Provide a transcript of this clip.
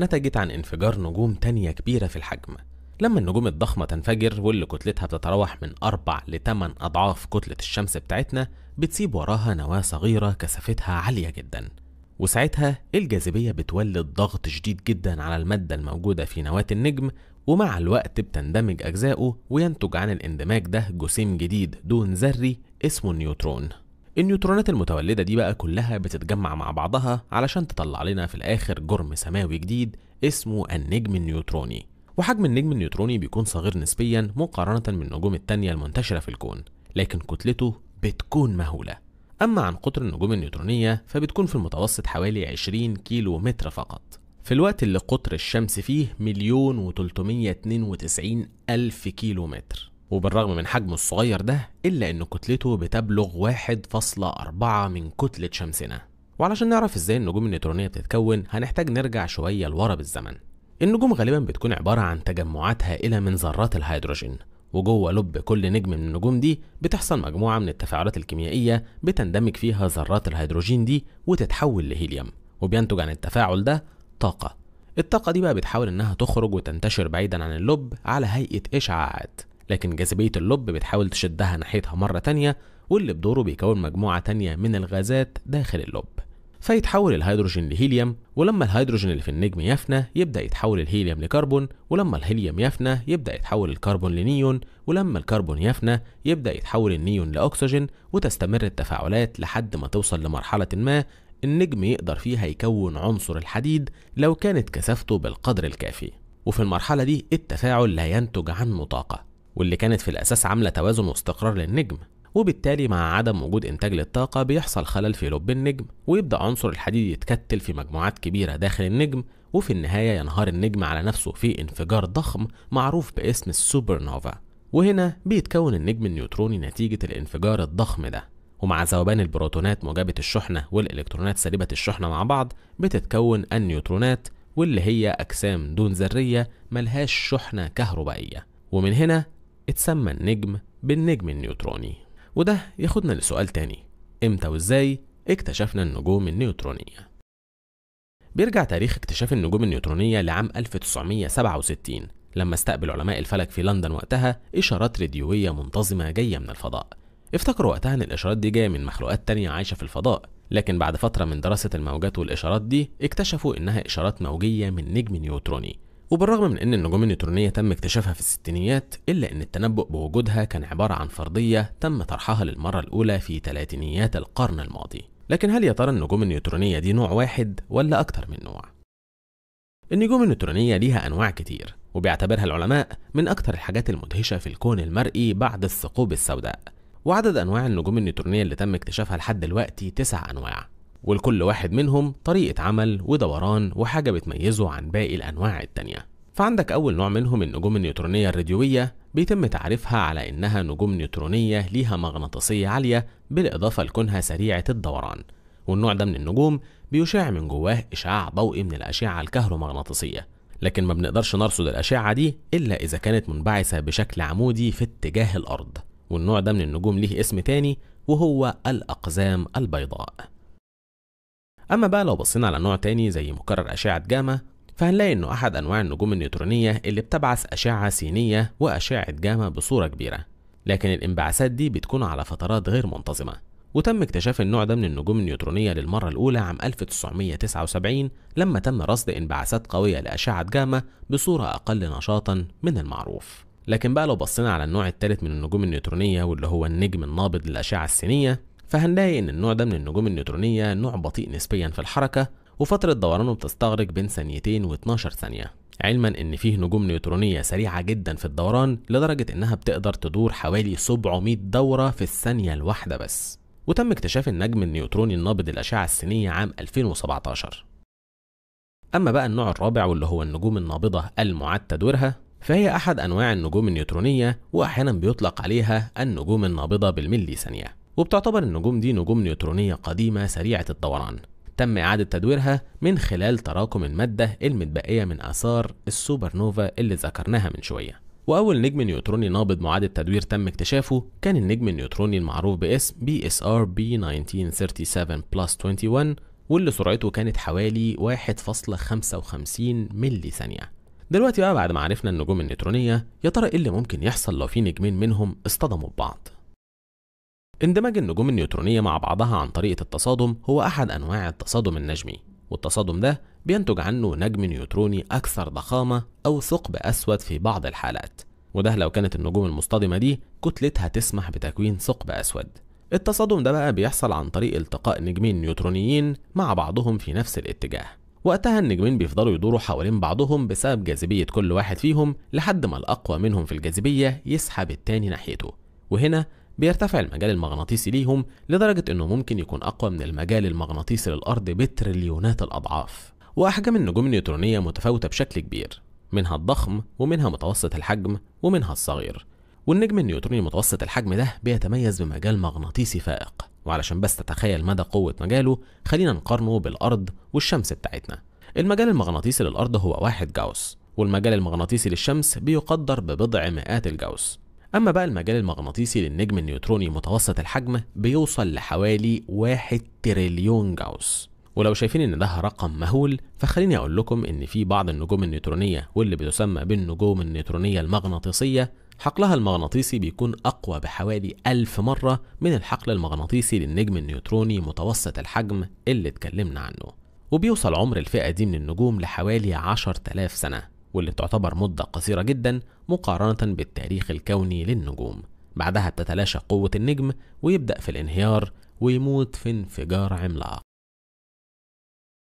نتجت عن انفجار نجوم تانية كبيرة في الحجم لما النجوم الضخمة تنفجر واللي كتلتها بتتراوح من 4 ل 8 أضعاف كتلة الشمس بتاعتنا بتسيب وراها نواة صغيرة كثافتها عالية جدا وساعتها الجاذبية بتولد ضغط شديد جدا على المادة الموجودة في نواة النجم ومع الوقت بتندمج أجزاؤه وينتج عن الاندماج ده جسيم جديد دون ذري اسمه النيوترون النيوترونات المتولدة دي بقى كلها بتتجمع مع بعضها علشان تطلع لنا في الآخر جرم سماوي جديد اسمه النجم النيوتروني وحجم النجم النيوتروني بيكون صغير نسبيا مقارنة بالنجوم التانية المنتشرة في الكون لكن كتلته بتكون مهولة أما عن قطر النجوم النيوترونية فبتكون في المتوسط حوالي 20 كيلو متر فقط في الوقت اللي قطر الشمس فيه مليون و392 ألف كيلو متر وبالرغم من حجمه الصغير ده إلا إن كتلته بتبلغ 1.4 من كتلة شمسنا وعلشان نعرف إزاي النجوم النيترونية بتتكون هنحتاج نرجع شوية لورا بالزمن النجوم غالبا بتكون عبارة عن تجمعات هائلة من ذرات الهيدروجين وجوه لب كل نجم من النجوم دي بتحصل مجموعة من التفاعلات الكيميائية بتندمج فيها ذرات الهيدروجين دي وتتحول لهيليوم وبينتج عن التفاعل ده طاقة الطاقة دي بقى بتحاول إنها تخرج وتنتشر بعيدا عن اللب على هيئة إشعاعات لكن جاذبية اللب بتحاول تشدها ناحيتها مرة تانية واللي بدوره بيكون مجموعة تانية من الغازات داخل اللب فيتحول الهيدروجين لهيليوم ولما الهيدروجين اللي في النجم يفنى يبدأ يتحول الهيليوم لكربون ولما الهيليوم يفنى يبدأ يتحول الكربون لنيون ولما الكربون يفنى يبدأ يتحول النيون لأكسجين وتستمر التفاعلات لحد ما توصل لمرحلة ما النجم يقدر فيها يكون عنصر الحديد لو كانت كثافته بالقدر الكافي وفي المرحلة دي التفاعل لا ينتج عنه طاقة واللي كانت في الأساس عاملة توازن واستقرار للنجم وبالتالي مع عدم وجود إنتاج للطاقة بيحصل خلل في لب النجم ويبدأ عنصر الحديد يتكتل في مجموعات كبيرة داخل النجم وفي النهاية ينهار النجم على نفسه في انفجار ضخم معروف باسم السوبر نوفا وهنا بيتكون النجم النيوتروني نتيجة الانفجار الضخم ده ومع ذوبان البروتونات موجبة الشحنة والإلكترونات سالبة الشحنة مع بعض بتتكون النيوترونات واللي هي أجسام دون ذرية ملهاش شحنة كهربائية ومن هنا اتسمى النجم بالنجم النيوتروني وده ياخدنا لسؤال تاني امتى وازاي اكتشفنا النجوم النيوترونية بيرجع تاريخ اكتشاف النجوم النيوترونية لعام 1967 لما استقبل علماء الفلك في لندن وقتها إشارات راديوية منتظمة جاية من الفضاء افتكروا وقتها إن الإشارات دي جاية من مخلوقات تانية عايشة في الفضاء لكن بعد فترة من دراسة الموجات والإشارات دي اكتشفوا إنها إشارات موجية من نجم نيوتروني وبالرغم من أن النجوم النيوترونية تم اكتشافها في الستينيات إلا أن التنبؤ بوجودها كان عبارة عن فرضية تم طرحها للمرة الأولى في ثلاثينيات القرن الماضي لكن هل يا ترى النجوم النيوترونية دي نوع واحد ولا أكتر من نوع؟ النجوم النيوترونية ليها أنواع كتير وبيعتبرها العلماء من أكتر الحاجات المدهشة في الكون المرئي بعد الثقوب السوداء وعدد أنواع النجوم النيوترونية اللي تم اكتشافها لحد دلوقتي تسع أنواع ولكل واحد منهم طريقة عمل ودوران وحاجة بتميزه عن باقي الأنواع التانية فعندك أول نوع منهم النجوم النيوترونية الراديوية بيتم تعريفها على إنها نجوم نيوترونية ليها مغناطيسية عالية بالإضافة لكونها سريعة الدوران والنوع ده من النجوم بيشع من جواه إشعاع ضوئي من الأشعة الكهرومغناطيسية لكن ما بنقدرش نرصد الأشعة دي إلا إذا كانت منبعثة بشكل عمودي في اتجاه الأرض والنوع ده من النجوم ليه اسم تاني وهو الأقزام البيضاء أما بقى لو بصينا على نوع تاني زي مكرر أشعة جاما فهنلاقي إنه أحد أنواع النجوم النيوترونية اللي بتبعث أشعة سينية وأشعة جاما بصورة كبيرة لكن الانبعاثات دي بتكون على فترات غير منتظمة وتم اكتشاف النوع ده من النجوم النيوترونية للمرة الأولى عام 1979 لما تم رصد انبعاثات قوية لأشعة جاما بصورة أقل نشاطا من المعروف لكن بقى لو بصينا على النوع الثالث من النجوم النيوترونية واللي هو النجم النابض للأشعة السينية فهنلاقي إن النوع ده من النجوم النيوترونية نوع بطيء نسبيا في الحركة وفترة دورانه بتستغرق بين ثانيتين و12 ثانية علما ان فيه نجوم نيوترونيه سريعه جدا في الدوران لدرجه انها بتقدر تدور حوالي 700 دوره في الثانيه الواحده بس وتم اكتشاف النجم النيوتروني النابض الاشعه السينيه عام 2017 اما بقى النوع الرابع واللي هو النجوم النابضه المعاد تدويرها فهي احد انواع النجوم النيوترونيه واحيانا بيطلق عليها النجوم النابضه بالملي ثانيه وبتعتبر النجوم دي نجوم نيوترونية قديمة سريعة الدوران تم إعادة تدويرها من خلال تراكم المادة المتبقية من آثار السوبر نوفا اللي ذكرناها من شوية وأول نجم نيوتروني نابض معاد التدوير تم اكتشافه كان النجم النيوتروني المعروف باسم بي اس ار بي 1937 بلس 21 واللي سرعته كانت حوالي 1.55 ملي ثانية دلوقتي بقى بعد ما عرفنا النجوم النيوترونية يا ترى ايه اللي ممكن يحصل لو في نجمين منهم اصطدموا ببعض اندماج النجوم النيوترونية مع بعضها عن طريقة التصادم هو أحد أنواع التصادم النجمي والتصادم ده بينتج عنه نجم نيوتروني أكثر ضخامة أو ثقب أسود في بعض الحالات وده لو كانت النجوم المصطدمة دي كتلتها تسمح بتكوين ثقب أسود التصادم ده بقى بيحصل عن طريق التقاء نجمين نيوترونيين مع بعضهم في نفس الاتجاه وقتها النجمين بيفضلوا يدوروا حوالين بعضهم بسبب جاذبية كل واحد فيهم لحد ما الأقوى منهم في الجاذبية يسحب التاني ناحيته وهنا بيرتفع المجال المغناطيسي ليهم لدرجة إنه ممكن يكون أقوى من المجال المغناطيسي للأرض بتريليونات الأضعاف وأحجام النجوم النيوترونية متفاوتة بشكل كبير منها الضخم ومنها متوسط الحجم ومنها الصغير والنجم النيوتروني متوسط الحجم ده بيتميز بمجال مغناطيسي فائق وعلشان بس تتخيل مدى قوة مجاله خلينا نقارنه بالأرض والشمس بتاعتنا المجال المغناطيسي للأرض هو واحد جاوس والمجال المغناطيسي للشمس بيقدر ببضع مئات الجاوس أما بقى المجال المغناطيسي للنجم النيوتروني متوسط الحجم بيوصل لحوالي 1 تريليون جاوس ولو شايفين ان ده رقم مهول فخليني اقول لكم ان في بعض النجوم النيوترونيه واللي بتسمى بالنجوم النيوترونيه المغناطيسيه حقلها المغناطيسي بيكون اقوى بحوالي ألف مره من الحقل المغناطيسي للنجم النيوتروني متوسط الحجم اللي اتكلمنا عنه وبيوصل عمر الفئه دي من النجوم لحوالي 10000 سنه واللي تعتبر مدة قصيرة جدا مقارنة بالتاريخ الكوني للنجوم بعدها بتتلاشى قوة النجم ويبدأ في الانهيار ويموت في انفجار عملاق